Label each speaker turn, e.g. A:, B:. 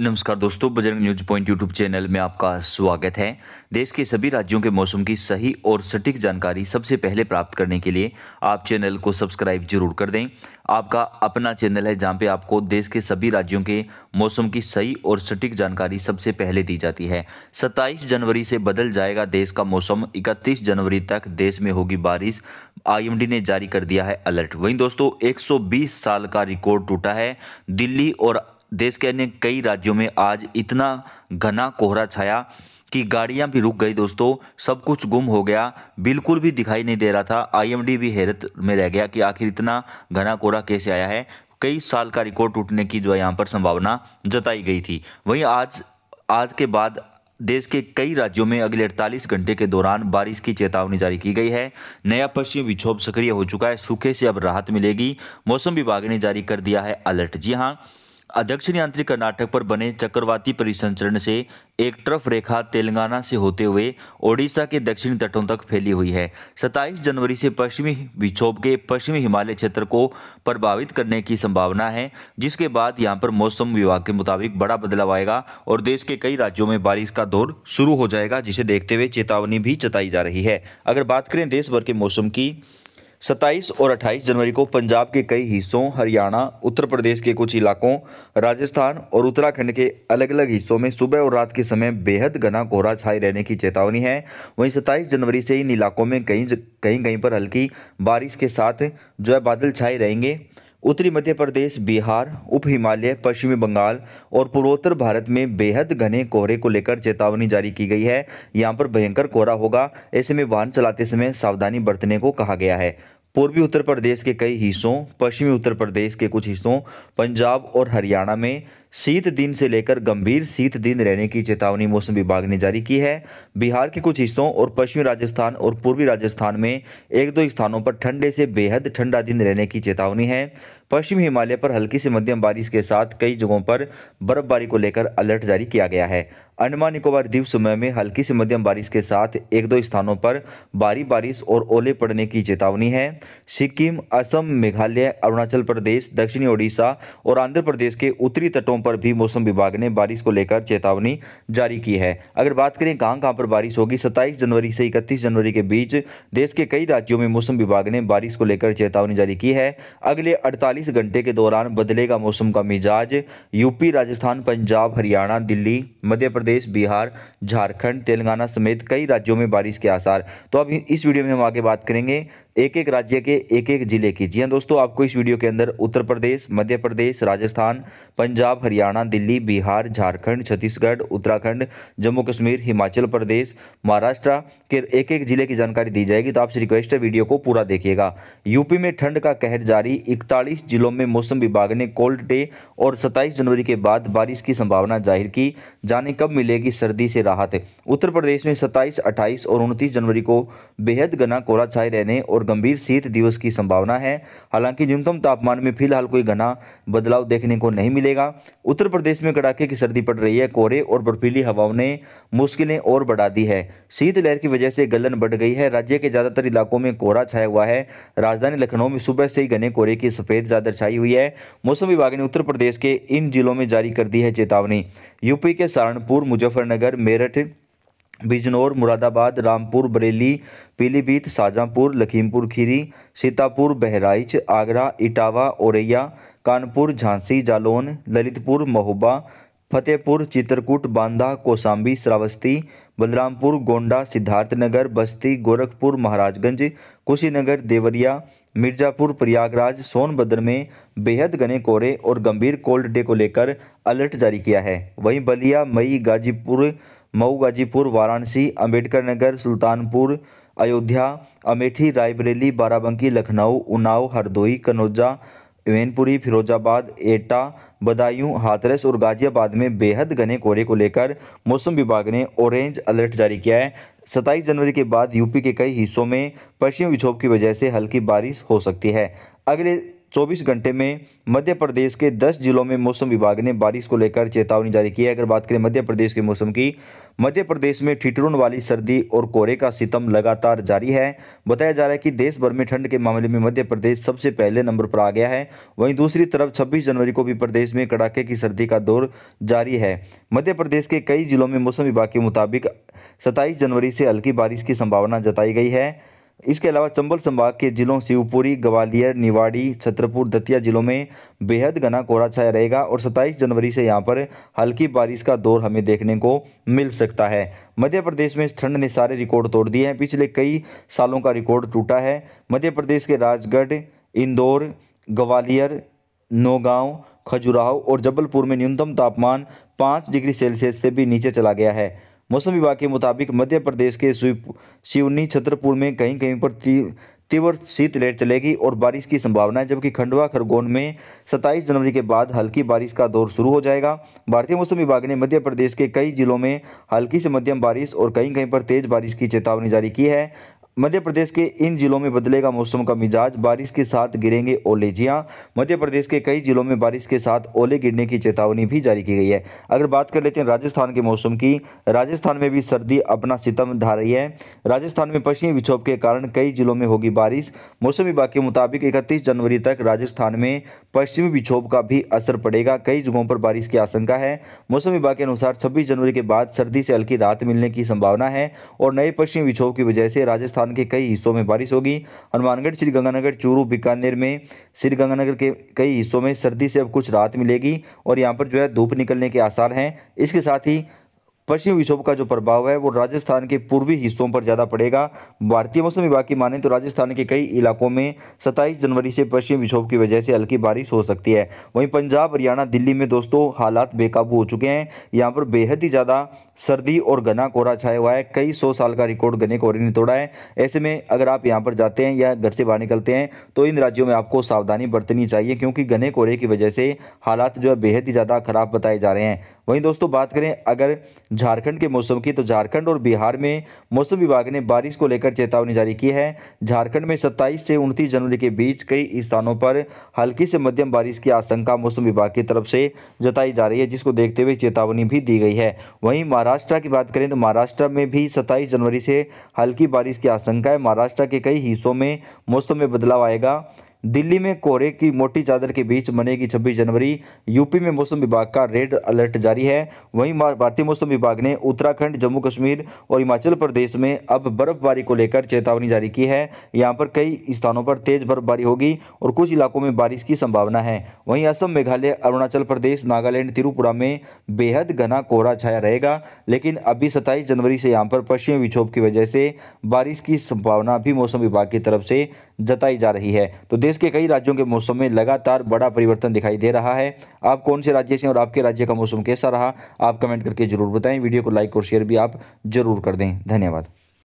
A: नमस्कार दोस्तों Bajrang news point YouTube channel में आपका स्वागत है देश के सभी राज्यों के मौसम की सही और सटीक जानकारी सबसे पहले प्राप्त करने के लिए आप चैनल को सब्सक्राइब जरूर कर दें आपका अपना चैनल है जहां पे आपको देश के सभी राज्यों के मौसम की सही और सटीक जानकारी सबसे पहले दी जाती है सत्ताईस जनवरी से बदल जाएगा देश का मौसम इकतीस जनवरी तक देश में होगी बारिश आई ने जारी कर दिया है अलर्ट वहीं दोस्तों एक साल का रिकॉर्ड टूटा है दिल्ली और देश के अन्य कई राज्यों में आज इतना घना कोहरा छाया कि गाड़ियां भी रुक गई दोस्तों सब कुछ गुम हो गया बिल्कुल भी दिखाई नहीं दे रहा था आईएमडी भी हैरत में रह गया कि आखिर इतना घना कोहरा कैसे आया है कई साल का रिकॉर्ड टूटने की जो है यहाँ पर संभावना जताई गई थी वहीं आज आज के बाद देश के कई राज्यों में अगले 48 घंटे के दौरान बारिश की चेतावनी जारी की गई है नया पश्चिम विक्षोभ सक्रिय हो चुका है सूखे से अब राहत मिलेगी मौसम विभाग ने जारी कर दिया है अलर्ट जी हाँ दक्षिण यांत्रिक कर्नाटक पर बने चक्रवाती परिसंचरण से एक ट्रफ रेखा तेलंगाना से होते हुए ओडिशा के दक्षिणी तटों तक फैली हुई है 27 जनवरी से पश्चिमी विक्षोभ के पश्चिमी हिमालय क्षेत्र को प्रभावित करने की संभावना है जिसके बाद यहां पर मौसम विभाग के मुताबिक बड़ा बदलाव आएगा और देश के कई राज्यों में बारिश का दौर शुरू हो जाएगा जिसे देखते हुए चेतावनी भी जताई जा रही है अगर बात करें देश भर के मौसम की 27 और 28 जनवरी को पंजाब के कई हिस्सों हरियाणा उत्तर प्रदेश के कुछ इलाकों राजस्थान और उत्तराखंड के अलग अलग हिस्सों में सुबह और रात के समय बेहद घना कोहरा छाए रहने की चेतावनी है वहीं 27 जनवरी से इन इलाकों में कहीं कहीं कहीं पर हल्की बारिश के साथ जो है बादल छाए रहेंगे उत्तरी मध्य प्रदेश बिहार उप हिमालय पश्चिमी बंगाल और पूर्वोत्तर भारत में बेहद घने कोहरे को लेकर चेतावनी जारी की गई है यहाँ पर भयंकर कोहरा होगा ऐसे में वाहन चलाते समय सावधानी बरतने को कहा गया है पूर्वी उत्तर प्रदेश के कई हिस्सों पश्चिमी उत्तर प्रदेश के कुछ हिस्सों पंजाब और हरियाणा में शीत दिन से लेकर गंभीर शीत दिन रहने की चेतावनी मौसम विभाग ने जारी की है बिहार के कुछ हिस्सों और पश्चिमी राजस्थान और पूर्वी राजस्थान में एक दो स्थानों पर ठंडे से बेहद ठंडा दिन रहने की चेतावनी है पश्चिमी हिमालय पर हल्की से मध्यम बारिश के साथ कई जगहों पर बर्फबारी को लेकर अलर्ट जारी किया गया है अंडमान निकोबार द्वीप समय में हल्की से मध्यम बारिश के साथ एक दो स्थानों पर भारी बारिश और ओले पड़ने की चेतावनी है सिक्किम असम मेघालय अरुणाचल प्रदेश दक्षिणी ओडिशा और आंध्र प्रदेश के उत्तरी तटों जगहों पर भी मौसम विभाग ने बारिश को लेकर चेतावनी जारी की है अगर बात करें कहां कहां पर बारिश होगी 27 जनवरी से 31 जनवरी के बीच देश के कई राज्यों में मौसम विभाग ने बारिश को लेकर चेतावनी जारी की है अगले 48 घंटे के दौरान बदलेगा मौसम का मिजाज यूपी राजस्थान पंजाब हरियाणा दिल्ली मध्य प्रदेश बिहार झारखंड तेलंगाना समेत कई राज्यों में बारिश के आसार तो अब इस वीडियो में हम आगे बात करेंगे एक एक राज्य के एक एक जिले की जी हाँ दोस्तों आपको इस वीडियो के अंदर उत्तर प्रदेश मध्य प्रदेश राजस्थान पंजाब हरियाणा दिल्ली बिहार झारखंड छत्तीसगढ़ उत्तराखंड जम्मू कश्मीर हिमाचल प्रदेश महाराष्ट्र के एक एक जिले की जानकारी दी जाएगी तो आपसे रिक्वेस्ट है वीडियो को पूरा देखिएगा यूपी में ठंड का कहर जारी इकतालीस जिलों में मौसम विभाग ने कोल्ड डे और सत्ताईस जनवरी के बाद बारिश की संभावना जाहिर की जाने कब मिलेगी सर्दी से राहत उत्तर प्रदेश में सत्ताईस अट्ठाईस और उनतीस जनवरी को बेहद घना कोहरा छाए रहने और गंभीर शीत दिवस की संभावना है हालांकि न्यूनतम तापमान में फिलहाल कोई घना बदलाव देखने को नहीं मिलेगा उत्तर प्रदेश में कड़ाके की सर्दी पड़ रही है कोहरे और बर्फीली हवाओं ने मुश्किलें और बढ़ा दी है शीतलहर की वजह से गलन बढ़ गई है राज्य के ज़्यादातर इलाकों में कोहरा छाया हुआ है राजधानी लखनऊ में सुबह से ही घने कोहरे की सफ़ेद चादर छाई हुई है मौसम विभाग ने उत्तर प्रदेश के इन जिलों में जारी कर दी है चेतावनी यूपी के सहारनपुर मुजफ्फरनगर मेरठ बिजनौर मुरादाबाद रामपुर बरेली पीलीभीत शाहजहाँपुर लखीमपुर खीरी सीतापुर बहराइच आगरा इटावा औरैया कानपुर झांसी जालौन ललितपुर महोबा फतेहपुर चित्रकूट बांदा कोसाम्बी श्रावस्ती बलरामपुर गोंडा सिद्धार्थनगर बस्ती गोरखपुर महाराजगंज कुशीनगर देवरिया मिर्जापुर प्रयागराज सोनभद्र में बेहद घने कोहरे और गंभीर कोल्ड डे को लेकर अलर्ट जारी किया है वहीं बलिया मई गाजीपुर मऊ गाजीपुर वाराणसी अम्बेडकर नगर सुल्तानपुर अयोध्या अमेठी रायबरेली बाराबंकी लखनऊ उनाव हरदोई कन्नौजा वैनपुरी फिरोजाबाद एटा बदायूं हाथरस और गाजियाबाद में बेहद घने कोहरे को लेकर मौसम विभाग ने ऑरेंज अलर्ट जारी किया है सत्ताईस जनवरी के बाद यूपी के कई हिस्सों में पश्चिम विक्षोभ की वजह से हल्की बारिश हो सकती है अगले 24 घंटे में मध्य प्रदेश के 10 जिलों में मौसम विभाग ने बारिश को लेकर चेतावनी जारी की है अगर बात करें मध्य प्रदेश के मौसम की मध्य प्रदेश में ठिठुरन वाली सर्दी और कोहरे का सितम लगातार जारी है बताया जा रहा है कि देश भर में ठंड के मामले में मध्य प्रदेश सबसे पहले नंबर पर आ गया है वहीं दूसरी तरफ छब्बीस जनवरी को भी प्रदेश में कड़ाके की सर्दी का दौर जारी है मध्य प्रदेश के कई जिलों में मौसम विभाग के मुताबिक सत्ताईस जनवरी से हल्की बारिश की संभावना जताई गई है इसके अलावा चंबल संभाग के जिलों शिवपुरी ग्वालियर निवाड़ी छतरपुर दतिया जिलों में बेहद घना कोहरा छाया रहेगा और 27 जनवरी से यहां पर हल्की बारिश का दौर हमें देखने को मिल सकता है मध्य प्रदेश में ठंड ने सारे रिकॉर्ड तोड़ दिए हैं पिछले कई सालों का रिकॉर्ड टूटा है मध्य प्रदेश के राजगढ़ इंदौर ग्वालियर नौगांव खजुराहो और जबलपुर में न्यूनतम तापमान पाँच डिग्री सेल्सियस से भी नीचे चला गया है मौसम विभाग के मुताबिक मध्य प्रदेश के सिवनी छतरपुर में कहीं कहीं पर तीव्र शीत लहर चलेगी और बारिश की संभावना है जबकि खंडवा खरगोन में 27 जनवरी के बाद हल्की बारिश का दौर शुरू हो जाएगा भारतीय मौसम विभाग ने मध्य प्रदेश के कई जिलों में हल्की से मध्यम बारिश और कहीं कहीं पर तेज बारिश की चेतावनी जारी की है मध्य प्रदेश के इन जिलों में बदलेगा मौसम का मिजाज बारिश के साथ गिरेंगे ओले जी हाँ मध्य प्रदेश के कई जिलों में बारिश के साथ ओले गिरने की चेतावनी भी जारी की गई है अगर बात कर लेते हैं राजस्थान के मौसम की राजस्थान में भी सर्दी अपना सितम ढा रही है राजस्थान में पश्चिमी विक्षोभ के कारण कई जिलों में होगी बारिश मौसम विभाग के मुताबिक इकतीस जनवरी तक राजस्थान में पश्चिमी विक्षोभ का भी असर पड़ेगा कई जगहों पर बारिश की आशंका है मौसम विभाग के अनुसार छब्बीस जनवरी के बाद सर्दी से हल्की राहत मिलने की संभावना है और नए पश्चिमी विक्षोभ की वजह से राजस्थान राजस्थान के कई हिस्सों में बारिश होगी हनुमानगढ़ श्रीगंगानगर चूरू बीकानेर में श्रीगंगानगर के कई हिस्सों में सर्दी से अब कुछ राहत मिलेगी और यहाँ पर जो है धूप निकलने के आसार हैं इसके साथ ही पश्चिम विक्षोभ का जो प्रभाव है वो राजस्थान के पूर्वी हिस्सों पर ज़्यादा पड़ेगा भारतीय मौसम विभाग की माने तो राजस्थान के कई इलाकों में सत्ताईस जनवरी से पश्चिम विक्षोभ की वजह से हल्की बारिश हो सकती है वहीं पंजाब हरियाणा दिल्ली में दोस्तों हालात बेकाबू हो चुके हैं यहाँ पर बेहद ही ज़्यादा सर्दी और घना कोहरा छाया हुआ है कई सौ साल का रिकॉर्ड घने कोहरे ने तोड़ा है ऐसे में अगर आप यहाँ पर जाते हैं या घर से बाहर निकलते हैं तो इन राज्यों में आपको सावधानी बरतनी चाहिए क्योंकि घने कोहरे की वजह से हालात जो है बेहद ही ज़्यादा ख़राब बताए जा रहे हैं वहीं दोस्तों बात करें अगर झारखंड के मौसम की तो झारखंड और बिहार में मौसम विभाग ने बारिश को लेकर चेतावनी जारी की है झारखंड में 27 से 29 जनवरी के बीच कई स्थानों पर हल्की से मध्यम बारिश की आशंका मौसम विभाग की तरफ से जताई जा रही है जिसको देखते हुए चेतावनी भी दी गई है वहीं महाराष्ट्र की बात करें तो महाराष्ट्र में भी सत्ताईस जनवरी से हल्की बारिश की आशंका है महाराष्ट्र के कई हिस्सों में मौसम में बदलाव आएगा दिल्ली में कोहरे की मोटी चादर के बीच मनेगी छब्बीस जनवरी यूपी में मौसम विभाग का रेड अलर्ट जारी है वहीं भारतीय मौसम विभाग ने उत्तराखंड जम्मू कश्मीर और हिमाचल प्रदेश में अब बर्फबारी को लेकर चेतावनी जारी की है यहाँ पर कई स्थानों पर तेज बर्फबारी होगी और कुछ इलाकों में बारिश की संभावना है वहीं असम मेघालय अरुणाचल प्रदेश नागालैंड त्रिपुरा में बेहद घना कोहरा छाया रहेगा लेकिन अभी सत्ताईस जनवरी से यहाँ पर पश्चिमी विक्षोभ की वजह से बारिश की संभावना भी मौसम विभाग की तरफ से जताई जा रही है तो देश के कई राज्यों के मौसम में लगातार बड़ा परिवर्तन दिखाई दे रहा है आप कौन से राज्य से और आपके राज्य का मौसम कैसा रहा आप कमेंट करके जरूर बताएं वीडियो को लाइक और शेयर भी आप जरूर कर दें धन्यवाद